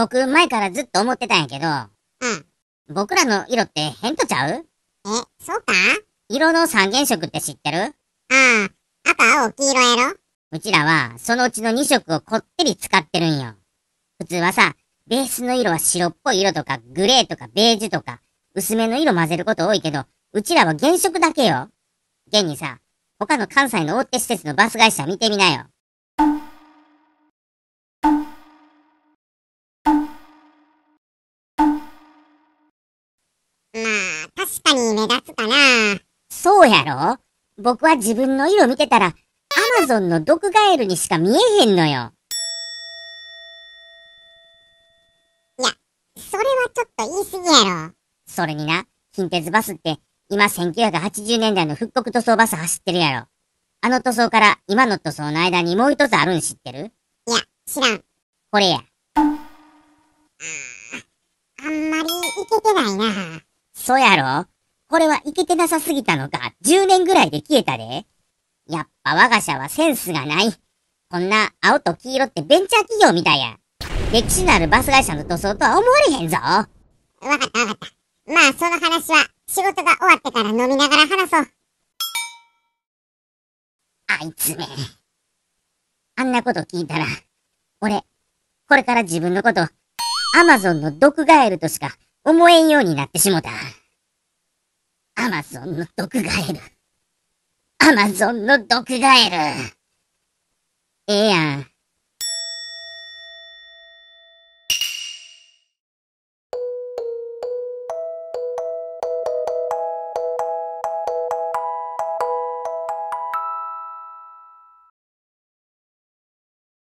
僕、前からずっと思ってたんやけど、うん。僕らの色って変とちゃうえ、そうか色の三原色って知ってるああ、赤、青、黄色やろうちらは、そのうちの2色をこってり使ってるんよ。普通はさ、ベースの色は白っぽい色とか、グレーとか、ベージュとか、薄めの色混ぜること多いけど、うちらは原色だけよ。現にさ、他の関西の大手施設のバス会社見てみなよ。確かに目立つかな。そうやろ僕は自分の色見てたら、アマゾンの毒ガエルにしか見えへんのよ。いや、それはちょっと言い過ぎやろ。それにな、近鉄バスって、今1980年代の復刻塗装バス走ってるやろ。あの塗装から今の塗装の間にもう一つあるん知ってるいや、知らん。これや。あんまりいけてないな。そうやろこれはいけてなさすぎたのか、10年ぐらいで消えたで。やっぱ我が社はセンスがない。こんな青と黄色ってベンチャー企業みたいや。歴史のあるバス会社の塗装とは思われへんぞ。わかったわかった。まあその話は仕事が終わってから飲みながら話そう。あいつめ。あんなこと聞いたら、俺、これから自分のこと、アマゾンの毒ガエルとしか思えんようになってしもた。アマゾンの毒ガエル。アマゾンの毒ガエル。ええやん。